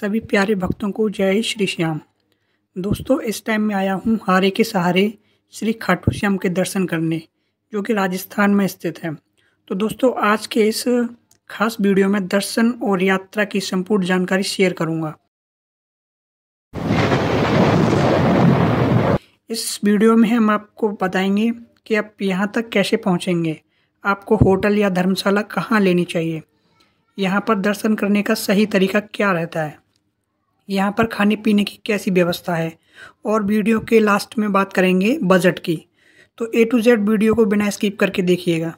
सभी प्यारे भक्तों को जय श्री श्याम दोस्तों इस टाइम में आया हूँ हारे के सहारे श्री खाटू श्याम के दर्शन करने जो कि राजस्थान में स्थित है तो दोस्तों आज के इस खास वीडियो में दर्शन और यात्रा की संपूर्ण जानकारी शेयर करूँगा इस वीडियो में हम आपको बताएंगे कि आप यहाँ तक कैसे पहुँचेंगे आपको होटल या धर्मशाला कहाँ लेनी चाहिए यहाँ पर दर्शन करने का सही तरीका क्या रहता है यहाँ पर खाने पीने की कैसी व्यवस्था है और वीडियो के लास्ट में बात करेंगे बजट की तो ए टू जेड वीडियो को बिना स्किप करके देखिएगा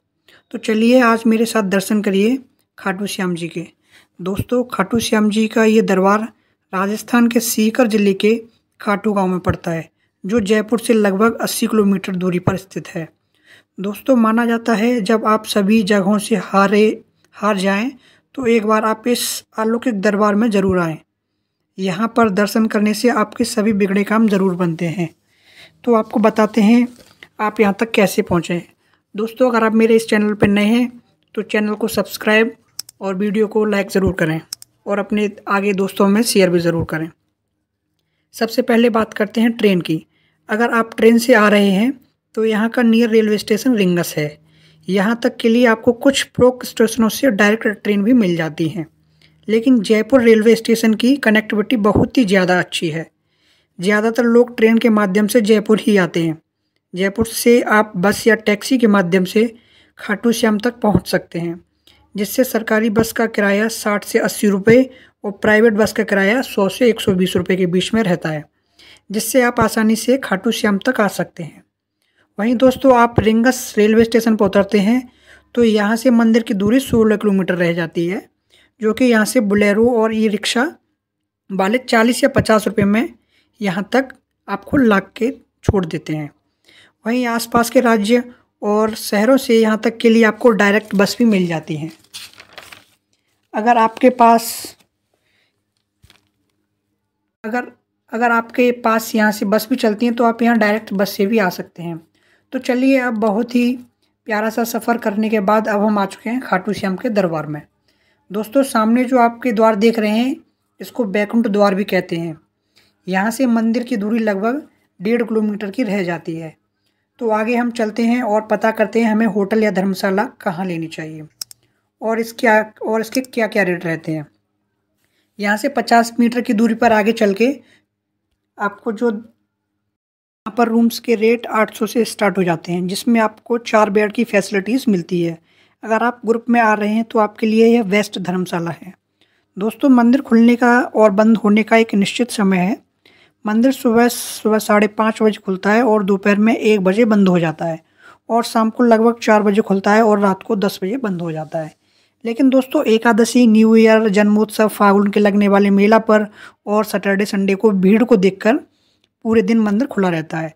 तो चलिए आज मेरे साथ दर्शन करिए खाटू श्याम जी के दोस्तों खाटू श्याम जी का ये दरबार राजस्थान के सीकर ज़िले के खाटू गांव में पड़ता है जो जयपुर से लगभग 80 किलोमीटर दूरी पर स्थित है दोस्तों माना जाता है जब आप सभी जगहों से हारे हार जाएं तो एक बार आप इस अलौकिक दरबार में ज़रूर आएँ यहाँ पर दर्शन करने से आपके सभी बिगड़े काम ज़रूर बनते हैं तो आपको बताते हैं आप यहाँ तक कैसे पहुँचें दोस्तों अगर आप मेरे इस चैनल पर नए हैं तो चैनल को सब्सक्राइब और वीडियो को लाइक ज़रूर करें और अपने आगे दोस्तों में शेयर भी ज़रूर करें सबसे पहले बात करते हैं ट्रेन की अगर आप ट्रेन से आ रहे हैं तो यहाँ का नियर रेलवे स्टेशन रिंगस है यहाँ तक के लिए आपको कुछ प्रोक स्टेशनों से डायरेक्ट ट्रेन भी मिल जाती हैं लेकिन जयपुर रेलवे स्टेशन की कनेक्टिविटी बहुत ही ज़्यादा अच्छी है ज़्यादातर लोग ट्रेन के माध्यम से जयपुर ही आते हैं जयपुर से आप बस या टैक्सी के माध्यम से खाटू श्याम तक पहुंच सकते हैं जिससे सरकारी बस का किराया साठ से अस्सी रुपये और प्राइवेट बस का किराया सौ से एक सौ बीस रुपये के बीच में रहता है जिससे आप आसानी से खाटू श्याम तक आ सकते हैं वहीं दोस्तों आप रिंगस रेलवे स्टेशन पर उतरते हैं तो यहाँ से मंदिर की दूरी सोलह किलोमीटर रह जाती है जो कि यहाँ से बुलेरो और ई रिक्शा वाले चालीस या पचास रुपये में यहाँ तक आपको ला के छोड़ देते हैं वहीं आसपास के राज्य और शहरों से यहाँ तक के लिए आपको डायरेक्ट बस भी मिल जाती हैं अगर आपके पास अगर अगर आपके पास यहाँ से बस भी चलती हैं तो आप यहाँ डायरेक्ट बस से भी आ सकते हैं तो चलिए अब बहुत ही प्यारा सा सफ़र करने के बाद अब हम आ चुके हैं खाटू श्याम के दरबार में दोस्तों सामने जो आपके द्वार देख रहे हैं इसको बैकुंठ द्वार भी कहते हैं यहाँ से मंदिर की दूरी लगभग डेढ़ किलोमीटर की रह जाती है तो आगे हम चलते हैं और पता करते हैं हमें होटल या धर्मशाला कहाँ लेनी चाहिए और इसके और इसके क्या क्या रेट रहते हैं यहाँ से पचास मीटर की दूरी पर आगे चल के आपको जो यहाँ पर रूम्स के रेट 800 से स्टार्ट हो जाते हैं जिसमें आपको चार बेड की फैसिलिटीज़ मिलती है अगर आप ग्रुप में आ रहे हैं तो आपके लिए यह वेस्ट धर्मशाला है दोस्तों मंदिर खुलने का और बंद होने का एक निश्चित समय है मंदिर सुबह सुबह साढ़े पाँच बजे खुलता है और दोपहर में एक बजे बंद हो जाता है और शाम को लगभग चार बजे खुलता है और रात को दस बजे बंद हो जाता है लेकिन दोस्तों एकादशी न्यू ईयर जन्मोत्सव फागुन के लगने वाले मेला पर और सैटरडे संडे को भीड़ को देखकर पूरे दिन मंदिर खुला रहता है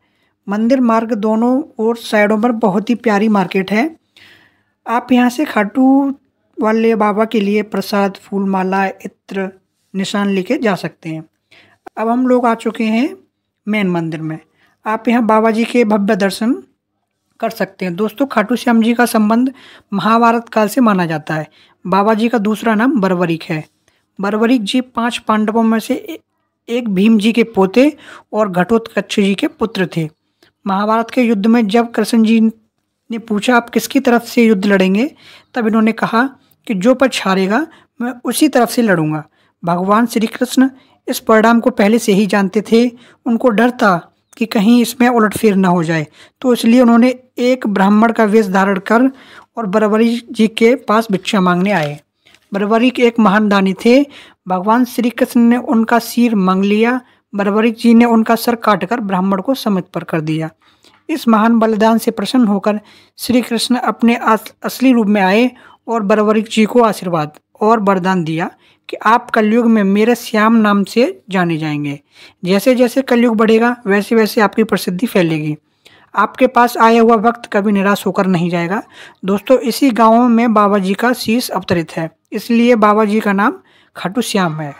मंदिर मार्ग दोनों और साइडों पर बहुत ही प्यारी मार्केट है आप यहाँ से खाटू वाले बाबा के लिए प्रसाद फूल माला इत्र निशान लेके जा सकते हैं अब हम लोग आ चुके हैं मेन मंदिर में आप यहाँ बाबा जी के भव्य दर्शन कर सकते हैं दोस्तों खाटू श्याम जी का संबंध महाभारत काल से माना जाता है बाबा जी का दूसरा नाम बरवरिक है बरवरिक जी पांच पांडवों में से एक भीम जी के पोते और घटोत्कच्छ जी के पुत्र थे महाभारत के युद्ध में जब कृष्ण जी ने पूछा आप किसकी तरफ से युद्ध लड़ेंगे तब इन्होंने कहा कि जो पक्ष हारेगा मैं उसी तरफ से लड़ूंगा भगवान श्री कृष्ण इस परिणाम को पहले से ही जानते थे उनको डर था कि कहीं इसमें उलटफेर न हो जाए तो इसलिए उन्होंने एक ब्राह्मण का वेश धारण कर और बरवरी जी के पास भिक्षा मांगने आए बरवरी के एक महान दानी थे भगवान श्री कृष्ण ने उनका सिर मांग लिया बरवरी जी ने उनका सर काटकर ब्राह्मण को समझ पर कर दिया इस महान बलिदान से प्रसन्न होकर श्री कृष्ण अपने असली रूप में आए और बरवरिक जी को आशीर्वाद और वरदान दिया कि आप कलयुग में मेरे श्याम नाम से जाने जाएंगे जैसे जैसे कलयुग बढ़ेगा वैसे वैसे आपकी प्रसिद्धि फैलेगी आपके पास आया हुआ वक्त कभी निराश होकर नहीं जाएगा दोस्तों इसी गाँव में बाबा जी का शीश अवतरित है इसलिए बाबा जी का नाम खाटू श्याम है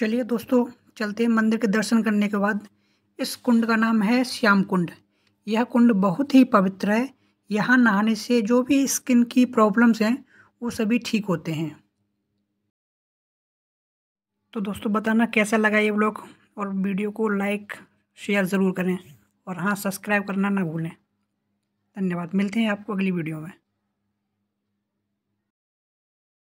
चलिए दोस्तों चलते हैं मंदिर के दर्शन करने के बाद इस कुंड का नाम है श्याम कुंड यह कुंड बहुत ही पवित्र है यहाँ नहाने से जो भी स्किन की प्रॉब्लम्स हैं वो सभी ठीक होते हैं तो दोस्तों बताना कैसा लगा ये ब्लॉग और वीडियो को लाइक शेयर ज़रूर करें और हाँ सब्सक्राइब करना ना भूलें धन्यवाद मिलते हैं आपको अगली वीडियो में